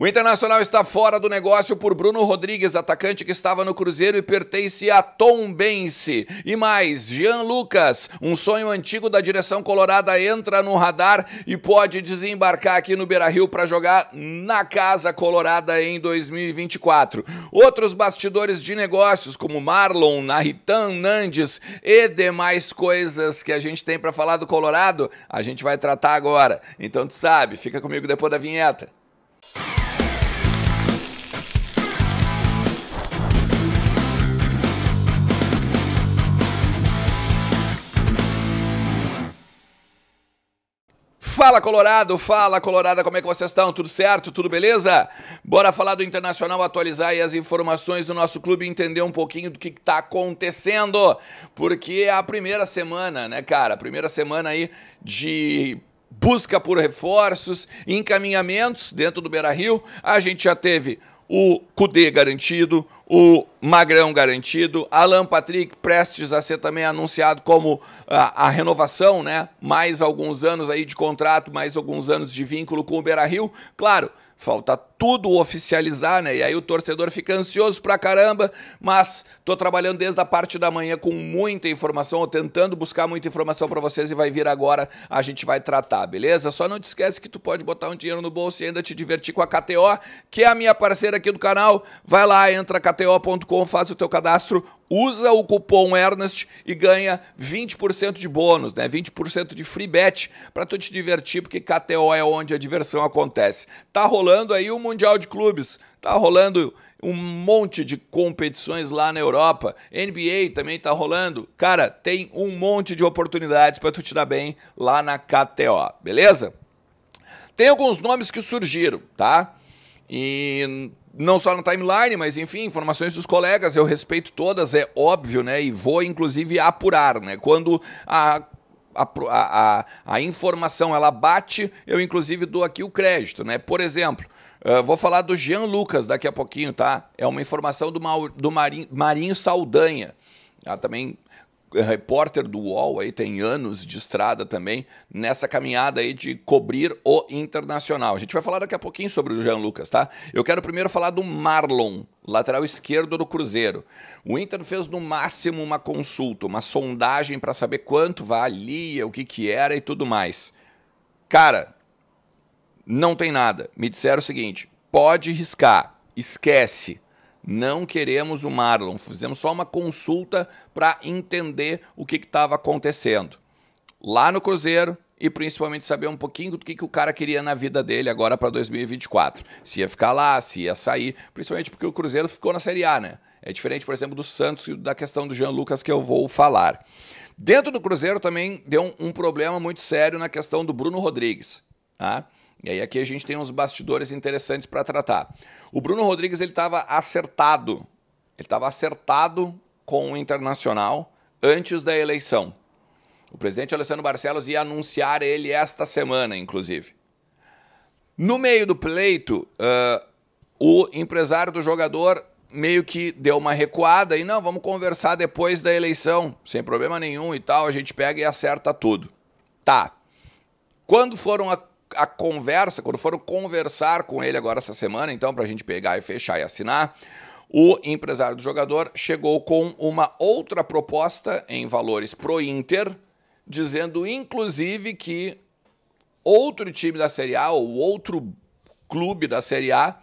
O Internacional está fora do negócio por Bruno Rodrigues, atacante que estava no Cruzeiro e pertence a Tom Bense. E mais, Jean Lucas, um sonho antigo da direção colorada, entra no radar e pode desembarcar aqui no Beira-Rio para jogar na Casa Colorada em 2024. Outros bastidores de negócios, como Marlon, Naritan Nandes e demais coisas que a gente tem para falar do Colorado, a gente vai tratar agora. Então tu sabe, fica comigo depois da vinheta. Fala Colorado, fala Colorada, como é que vocês estão? Tudo certo? Tudo beleza? Bora falar do Internacional, atualizar aí as informações do nosso clube e entender um pouquinho do que está acontecendo, porque é a primeira semana, né, cara? A primeira semana aí de busca por reforços, encaminhamentos dentro do Beira-Rio, a gente já teve o Cudê garantido, o Magrão garantido, Alan Patrick prestes a ser também anunciado como a, ah, a renovação, né? Mais alguns anos aí de contrato, mais alguns anos de vínculo com o Beira-Rio. Claro, falta tudo oficializar, né? E aí o torcedor fica ansioso pra caramba, mas tô trabalhando desde a parte da manhã com muita informação, ou tentando buscar muita informação para vocês e vai vir agora, a gente vai tratar, beleza? Só não te esquece que tu pode botar um dinheiro no bolso e ainda te divertir com a KTO, que é a minha parceira aqui do canal. Vai lá, entra kto.com, faz o teu cadastro, usa o cupom Ernest e ganha 20% de bônus, né? 20% de free bet para tu te divertir, porque KTO é onde a diversão acontece. Tá rolando aí uma Mundial de Clubes. Tá rolando um monte de competições lá na Europa. NBA também tá rolando. Cara, tem um monte de oportunidades para tu tirar bem lá na KTO, beleza? Tem alguns nomes que surgiram, tá? E não só no timeline, mas enfim, informações dos colegas, eu respeito todas, é óbvio, né? E vou inclusive apurar, né? Quando a a, a, a informação ela bate, eu inclusive dou aqui o crédito, né? Por exemplo, ah, vou falar do Jean Lucas daqui a pouquinho, tá? É uma informação do, do Marinho, Marinho Saldanha. Ah, também eh, repórter do UOL, aí tem anos de estrada também, nessa caminhada aí de cobrir o internacional. A gente vai falar daqui a pouquinho sobre o Jean Lucas, tá? Eu quero primeiro falar do Marlon, lateral esquerdo do Cruzeiro. O Inter fez no máximo uma consulta, uma sondagem para saber quanto valia, o que que era e tudo mais. Cara, não tem nada. Me disseram o seguinte: pode riscar, esquece. Não queremos o Marlon. Fizemos só uma consulta para entender o que estava acontecendo lá no Cruzeiro e principalmente saber um pouquinho do que, que o cara queria na vida dele agora para 2024. Se ia ficar lá, se ia sair, principalmente porque o Cruzeiro ficou na Série A, né? É diferente, por exemplo, do Santos e da questão do Jean Lucas que eu vou falar. Dentro do Cruzeiro também deu um, um problema muito sério na questão do Bruno Rodrigues. Tá? E aí aqui a gente tem uns bastidores interessantes para tratar. O Bruno Rodrigues ele estava acertado, ele estava acertado com o Internacional antes da eleição. O presidente Alessandro Barcelos ia anunciar ele esta semana, inclusive. No meio do pleito, uh, o empresário do jogador meio que deu uma recuada e não, vamos conversar depois da eleição, sem problema nenhum e tal, a gente pega e acerta tudo. Tá. Quando foram a a conversa, quando foram conversar com ele agora essa semana, então, para a gente pegar e fechar e assinar, o empresário do jogador chegou com uma outra proposta em valores pro Inter, dizendo inclusive que outro time da Série A ou outro clube da Série A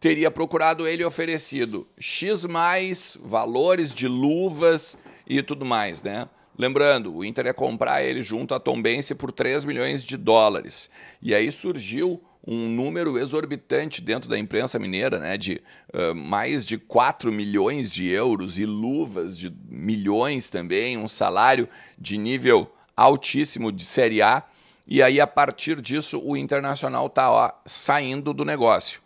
teria procurado ele e oferecido X mais valores de luvas e tudo mais, né? Lembrando, o Inter ia comprar ele junto à Tombense por 3 milhões de dólares. E aí surgiu um número exorbitante dentro da imprensa mineira, né, de uh, mais de 4 milhões de euros e luvas de milhões também, um salário de nível altíssimo de Série A. E aí, a partir disso, o Internacional está saindo do negócio.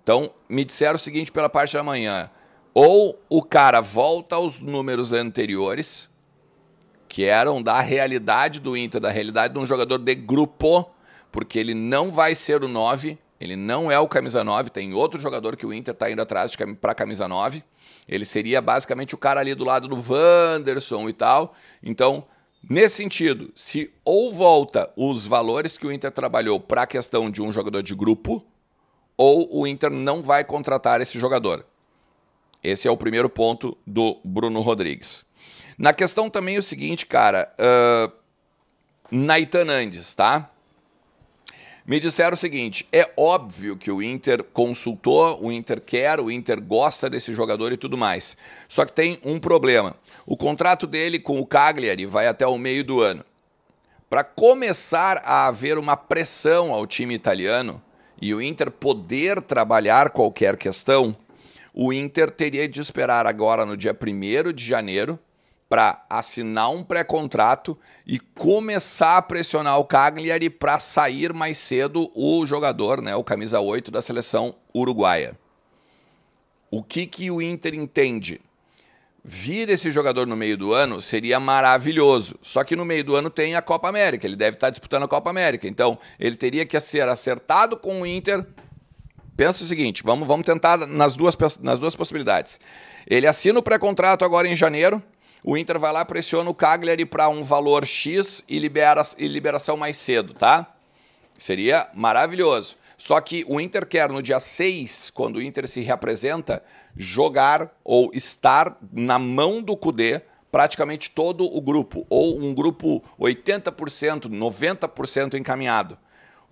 Então, me disseram o seguinte pela parte da manhã: ou o cara volta aos números anteriores, que eram da realidade do Inter, da realidade de um jogador de grupo, porque ele não vai ser o 9, ele não é o camisa 9, tem outro jogador que o Inter está indo atrás para camisa 9. Ele seria basicamente o cara ali do lado do Wanderson e tal. Então, nesse sentido, se ou volta os valores que o Inter trabalhou para a questão de um jogador de grupo, ou o Inter não vai contratar esse jogador. Esse é o primeiro ponto do Bruno Rodrigues. Na questão também é o seguinte, cara. Uh, Naitan Andes, tá? Me disseram o seguinte: é óbvio que o Inter consultou, o Inter quer, o Inter gosta desse jogador e tudo mais. Só que tem um problema: o contrato dele com o Cagliari vai até o meio do ano. Para começar a haver uma pressão ao time italiano e o Inter poder trabalhar qualquer questão, o Inter teria de esperar agora no dia 1 de janeiro para assinar um pré-contrato e começar a pressionar o Cagliari para sair mais cedo o jogador, né, o camisa 8 da seleção uruguaia. O que, que o Inter entende? Vir esse jogador no meio do ano seria maravilhoso. Só que no meio do ano tem a Copa América, ele deve estar tá disputando a Copa América. Então, ele teria que ser acertado com o Inter pensa o seguinte, vamos, vamos tentar nas duas, nas duas possibilidades. Ele assina o pré-contrato agora em janeiro, o Inter vai lá, pressiona o Cagliari para um valor X e, libera, e liberação mais cedo, tá? Seria maravilhoso. Só que o Inter quer, no dia 6, quando o Inter se reapresenta, jogar ou estar na mão do Cudê praticamente todo o grupo, ou um grupo 80%, 90% encaminhado.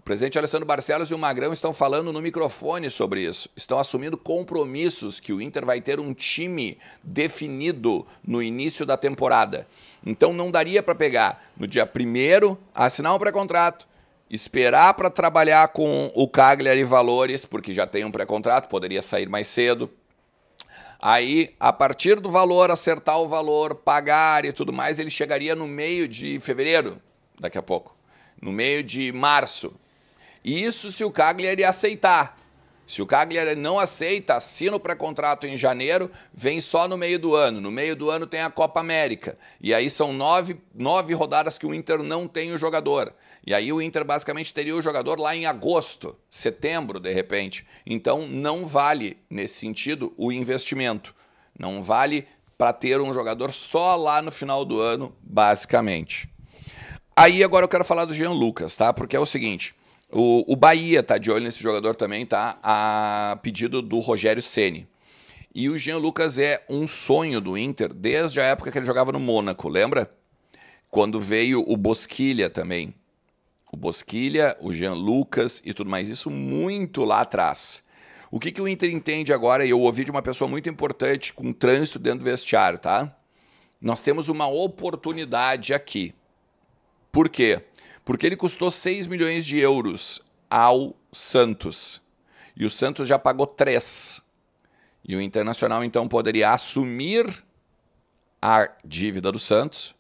O presidente Alessandro Barcelos e o Magrão estão falando no microfone sobre isso. Estão assumindo compromissos que o Inter vai ter um time definido no início da temporada. Então não daria para pegar no dia 1 assinar um pré-contrato, esperar para trabalhar com o Cagliari Valores, porque já tem um pré-contrato, poderia sair mais cedo. Aí, a partir do valor, acertar o valor, pagar e tudo mais, ele chegaria no meio de fevereiro, daqui a pouco, no meio de março. Isso se o Cagliari aceitar. Se o Cagliari não aceita, assina o pré contrato em janeiro, vem só no meio do ano. No meio do ano tem a Copa América. E aí são nove, nove rodadas que o Inter não tem o jogador. E aí o Inter basicamente teria o jogador lá em agosto, setembro, de repente. Então não vale, nesse sentido, o investimento. Não vale para ter um jogador só lá no final do ano, basicamente. Aí agora eu quero falar do Jean Lucas, tá? Porque é o seguinte. O, o Bahia tá de olho nesse jogador também, tá? A pedido do Rogério Ceni. E o Jean Lucas é um sonho do Inter desde a época que ele jogava no Mônaco, lembra? Quando veio o Bosquilha também. O Bosquilha, o Jean Lucas e tudo mais, isso muito lá atrás. O que, que o Inter entende agora, e eu ouvi de uma pessoa muito importante com trânsito dentro do vestiário, tá? Nós temos uma oportunidade aqui. Por quê? Porque ele custou 6 milhões de euros ao Santos. E o Santos já pagou 3. E o Internacional então poderia assumir a dívida do Santos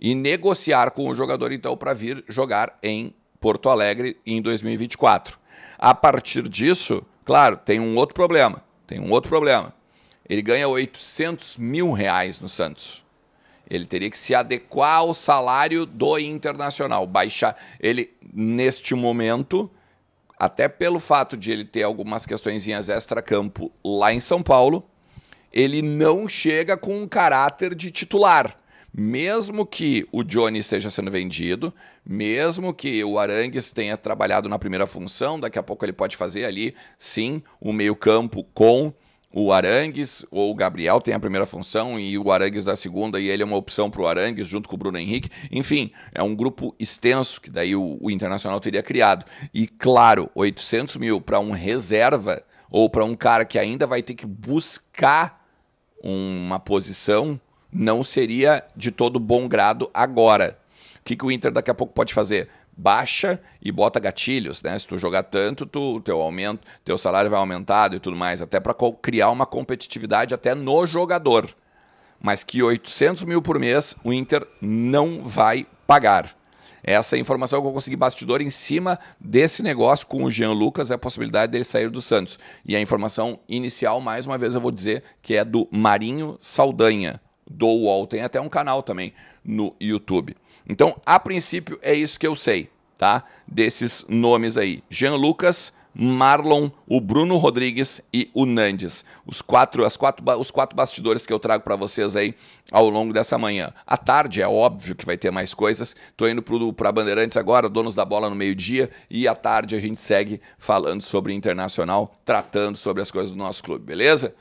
e negociar com o jogador então para vir jogar em Porto Alegre em 2024. A partir disso, claro, tem um outro problema. Tem um outro problema. Ele ganha 800 mil reais no Santos. Ele teria que se adequar ao salário do Internacional. Baixar. Ele, neste momento, até pelo fato de ele ter algumas questõezinhas extra-campo lá em São Paulo, ele não chega com um caráter de titular. Mesmo que o Johnny esteja sendo vendido, mesmo que o Arangues tenha trabalhado na primeira função, daqui a pouco ele pode fazer ali, sim, o um meio-campo com o Arangues ou o Gabriel tem a primeira função e o Arangues da segunda e ele é uma opção para o Arangues junto com o Bruno Henrique. Enfim, é um grupo extenso que daí o, o Internacional teria criado. E claro, 800 mil para um reserva ou para um cara que ainda vai ter que buscar uma posição não seria de todo bom grado agora. O que, que o Inter daqui a pouco pode fazer? baixa e bota gatilhos, né? Se tu jogar tanto, tu, teu aumento, teu salário vai aumentado e tudo mais, até para criar uma competitividade até no jogador. Mas que 800 mil por mês o Inter não vai pagar. Essa é informação que eu consegui bastidor em cima desse negócio com o Jean Lucas, é a possibilidade dele sair do Santos. E a informação inicial, mais uma vez eu vou dizer, que é do Marinho Saldanha, do UOL. Tem até um canal também no YouTube. Então, a princípio, é isso que eu sei, tá? Desses nomes aí: Jean Lucas, Marlon, o Bruno Rodrigues e o Nandes. Os quatro, as quatro, os quatro bastidores que eu trago para vocês aí ao longo dessa manhã. À tarde é óbvio que vai ter mais coisas. Tô indo para Bandeirantes agora, donos da bola no meio-dia e à tarde a gente segue falando sobre internacional, tratando sobre as coisas do nosso clube, beleza?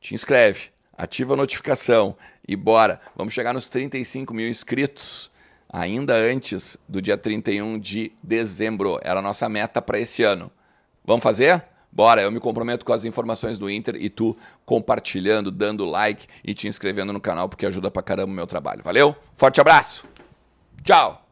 Te inscreve, ativa a notificação e bora. Vamos chegar nos 35 mil inscritos ainda antes do dia 31 de dezembro. Era a nossa meta para esse ano. Vamos fazer? Bora, eu me comprometo com as informações do Inter e tu compartilhando, dando like e te inscrevendo no canal, porque ajuda pra caramba o meu trabalho. Valeu? Forte abraço. Tchau.